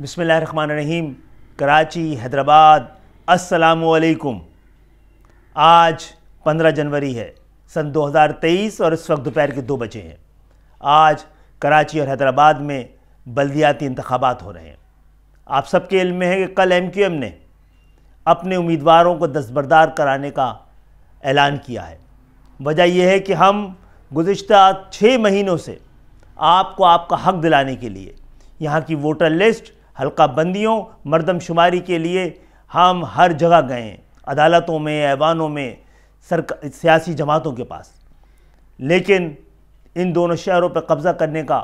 बिसमीम कराची हैदराबाद असलकुम आज 15 जनवरी है सन 2023 और इस वक्त दोपहर के दो बजे हैं आज कराची और हैदराबाद में बल्दियाती इंतबात हो रहे हैं आप सबके इल्म में है कि कल एम क्यू एम ने अपने उम्मीदवारों को दस्तबरदार कराने का ऐलान किया है वजह यह है कि हम गुज्त छः महीनों से आपको आपका हक दिलाने के लिए यहाँ की वोटर लिस्ट हल्का बंदियों मरदमशुमारी के लिए हम हर जगह गए अदालतों में ऐवानों में सर सियासी जमातों के पास लेकिन इन दोनों शहरों पर कब्ज़ा करने का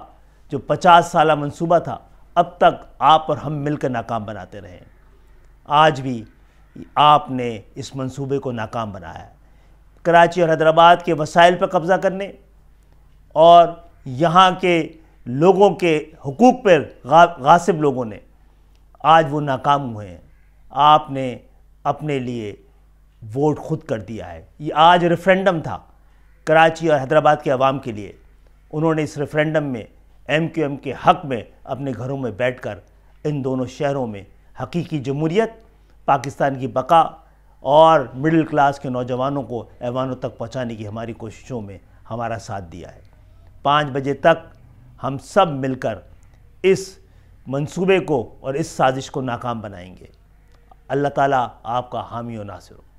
जो 50 साल मंसूबा था अब तक आप और हम मिलकर नाकाम बनाते रहे आज भी आपने इस मंसूबे को नाकाम बनाया कराची और हैदराबाद के वसाइल पर कब्ज़ा करने और यहाँ के लोगों के हकूक़ पर गासिब लोगों ने आज वो नाकाम हुए हैं आपने अपने लिए वोट खुद कर दिया है ये आज रेफरेंडम था कराची और हैदराबाद के आवाम के लिए उन्होंने इस रेफरेंडम में एम क्यू एम के हक़ में अपने घरों में बैठ कर इन दोनों शहरों में हकीकी जमूरीत पाकिस्तान की बका और मिडिल क्लास के नौजवानों को ऐवानों तक पहुँचाने की हमारी कोशिशों में हमारा साथ दिया है पाँच बजे तक हम सब मिलकर इस मंसूबे को और इस साजिश को नाकाम बनाएंगे अल्लाह ताला आपका हामी और नासिर हो